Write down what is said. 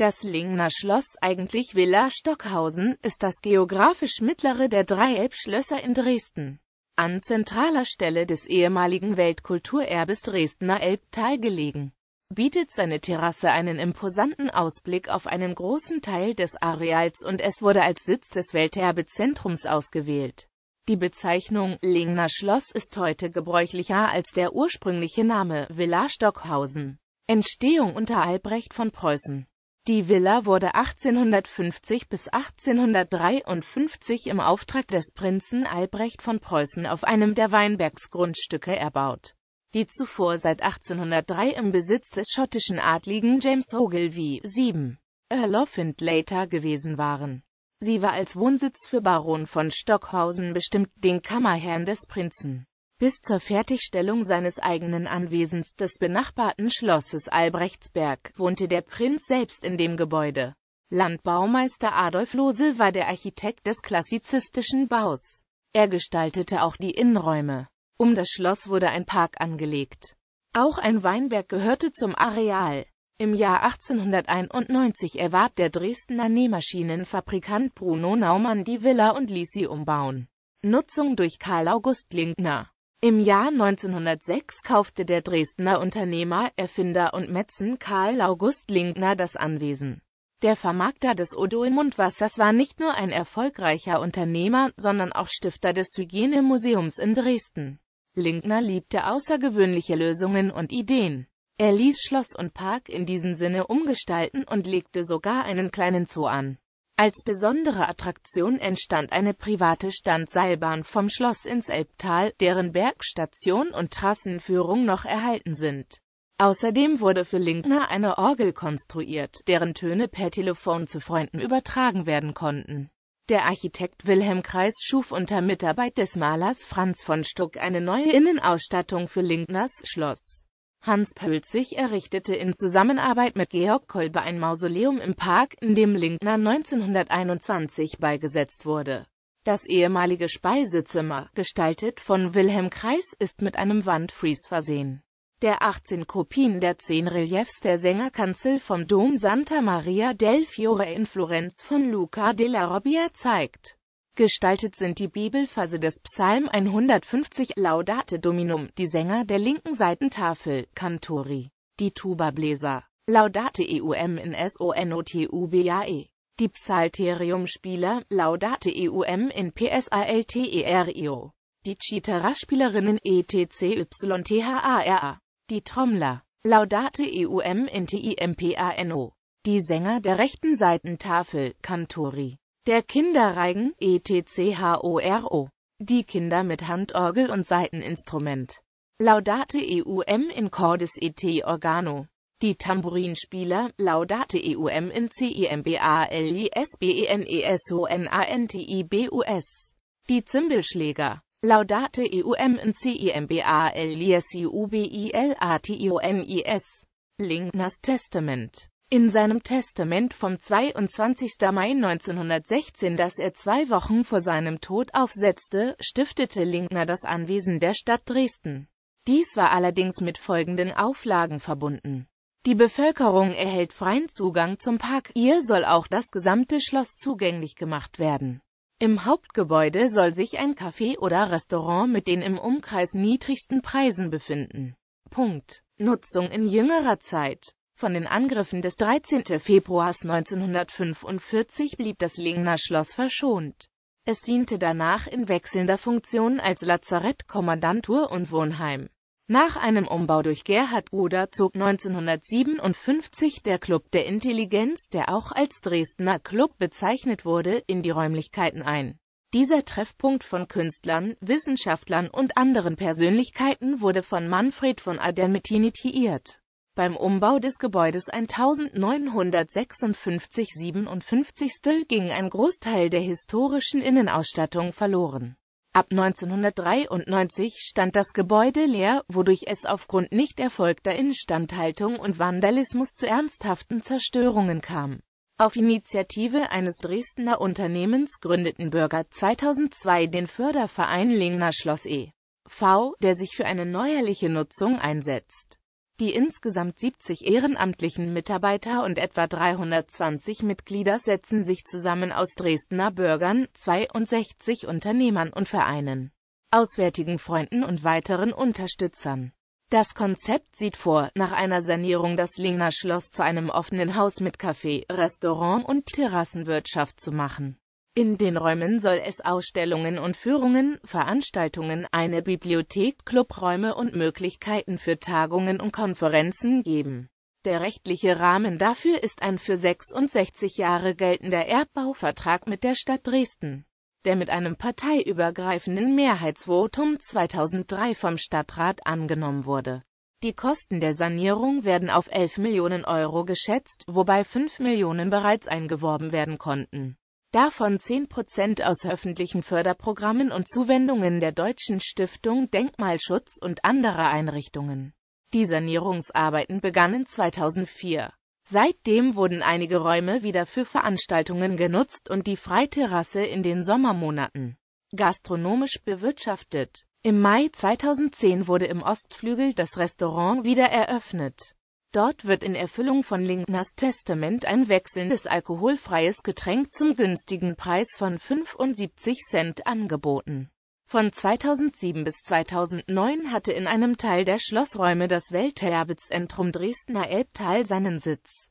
Das Lingner Schloss, eigentlich Villa Stockhausen, ist das geografisch mittlere der drei Elbschlösser in Dresden. An zentraler Stelle des ehemaligen Weltkulturerbes Dresdner Elbtal gelegen, bietet seine Terrasse einen imposanten Ausblick auf einen großen Teil des Areals und es wurde als Sitz des Welterbezentrums ausgewählt. Die Bezeichnung Lingner Schloss ist heute gebräuchlicher als der ursprüngliche Name Villa Stockhausen. Entstehung unter Albrecht von Preußen die Villa wurde 1850 bis 1853 im Auftrag des Prinzen Albrecht von Preußen auf einem der Weinbergsgrundstücke erbaut, die zuvor seit 1803 im Besitz des schottischen Adligen James Ogilvy, 7. Earl of Findlater gewesen waren. Sie war als Wohnsitz für Baron von Stockhausen bestimmt, den Kammerherrn des Prinzen bis zur Fertigstellung seines eigenen Anwesens des benachbarten Schlosses Albrechtsberg, wohnte der Prinz selbst in dem Gebäude. Landbaumeister Adolf Lose war der Architekt des klassizistischen Baus. Er gestaltete auch die Innenräume. Um das Schloss wurde ein Park angelegt. Auch ein Weinberg gehörte zum Areal. Im Jahr 1891 erwarb der Dresdner Nähmaschinenfabrikant Bruno Naumann die Villa und ließ sie umbauen. Nutzung durch Karl August Lindner. Im Jahr 1906 kaufte der Dresdner Unternehmer, Erfinder und Metzen Karl August Lingner das Anwesen. Der Vermarkter des Odol-Mundwassers war nicht nur ein erfolgreicher Unternehmer, sondern auch Stifter des Hygienemuseums in Dresden. Lingner liebte außergewöhnliche Lösungen und Ideen. Er ließ Schloss und Park in diesem Sinne umgestalten und legte sogar einen kleinen Zoo an. Als besondere Attraktion entstand eine private Standseilbahn vom Schloss ins Elbtal, deren Bergstation und Trassenführung noch erhalten sind. Außerdem wurde für Linkner eine Orgel konstruiert, deren Töne per Telefon zu Freunden übertragen werden konnten. Der Architekt Wilhelm Kreis schuf unter Mitarbeit des Malers Franz von Stuck eine neue Innenausstattung für Linkners Schloss. Hans Pölzig errichtete in Zusammenarbeit mit Georg Kolbe ein Mausoleum im Park, in dem Lindner 1921 beigesetzt wurde. Das ehemalige Speisezimmer, gestaltet von Wilhelm Kreis, ist mit einem Wandfries versehen der 18 Kopien der 10 Reliefs der Sängerkanzel vom Dom Santa Maria del Fiore in Florenz von Luca della Robbia zeigt. Gestaltet sind die Bibelverse des Psalm 150 Laudate Dominum, die Sänger der linken Seitentafel, Cantori, die Tubabläser, Laudate EUM in SONOTUBAE, die Psalterium-Spieler, Laudate EUM in PSALTERIO, e die Chitara-Spielerinnen ETCYTHARA, die Trommler, Laudate EUM in TIMPANO, die Sänger der rechten Seitentafel, Cantori, der Kinderreigen, ETCHORO. Die Kinder mit Handorgel und Saiteninstrument. Laudate EUM in Cordis et Organo. Die Tambourinspieler, Laudate EUM in CIMBALISBENESONANTIBUS. E e Die Zimbelschläger, Laudate EUM in CIMBALISUBILATIONIS. Lingnas Testament in seinem Testament vom 22. Mai 1916, das er zwei Wochen vor seinem Tod aufsetzte, stiftete Lingner das Anwesen der Stadt Dresden. Dies war allerdings mit folgenden Auflagen verbunden. Die Bevölkerung erhält freien Zugang zum Park, ihr soll auch das gesamte Schloss zugänglich gemacht werden. Im Hauptgebäude soll sich ein Café oder Restaurant mit den im Umkreis niedrigsten Preisen befinden. Punkt. Nutzung in jüngerer Zeit von den Angriffen des 13. Februars 1945 blieb das Lingner Schloss verschont. Es diente danach in wechselnder Funktion als Lazarett, Kommandantur und Wohnheim. Nach einem Umbau durch Gerhard Gruder zog 1957 der Club der Intelligenz, der auch als Dresdner Club bezeichnet wurde, in die Räumlichkeiten ein. Dieser Treffpunkt von Künstlern, Wissenschaftlern und anderen Persönlichkeiten wurde von Manfred von Adelmetti initiiert. Beim Umbau des Gebäudes 1956-57 ging ein Großteil der historischen Innenausstattung verloren. Ab 1993 stand das Gebäude leer, wodurch es aufgrund nicht erfolgter Instandhaltung und Vandalismus zu ernsthaften Zerstörungen kam. Auf Initiative eines Dresdner Unternehmens gründeten Bürger 2002 den Förderverein Lingner Schloss e.V., der sich für eine neuerliche Nutzung einsetzt. Die insgesamt 70 ehrenamtlichen Mitarbeiter und etwa 320 Mitglieder setzen sich zusammen aus Dresdner Bürgern, 62 Unternehmern und Vereinen, auswärtigen Freunden und weiteren Unterstützern. Das Konzept sieht vor, nach einer Sanierung das Lingner Schloss zu einem offenen Haus mit Café, Restaurant und Terrassenwirtschaft zu machen. In den Räumen soll es Ausstellungen und Führungen, Veranstaltungen, eine Bibliothek, Clubräume und Möglichkeiten für Tagungen und Konferenzen geben. Der rechtliche Rahmen dafür ist ein für 66 Jahre geltender Erbbauvertrag mit der Stadt Dresden, der mit einem parteiübergreifenden Mehrheitsvotum 2003 vom Stadtrat angenommen wurde. Die Kosten der Sanierung werden auf 11 Millionen Euro geschätzt, wobei 5 Millionen bereits eingeworben werden konnten davon 10 Prozent aus öffentlichen Förderprogrammen und Zuwendungen der Deutschen Stiftung Denkmalschutz und anderer Einrichtungen. Die Sanierungsarbeiten begannen 2004. Seitdem wurden einige Räume wieder für Veranstaltungen genutzt und die Freiterrasse in den Sommermonaten gastronomisch bewirtschaftet. Im Mai 2010 wurde im Ostflügel das Restaurant wieder eröffnet Dort wird in Erfüllung von Lingners Testament ein wechselndes alkoholfreies Getränk zum günstigen Preis von 75 Cent angeboten. Von 2007 bis 2009 hatte in einem Teil der Schlossräume das Welterbezentrum Dresdner Elbtal seinen Sitz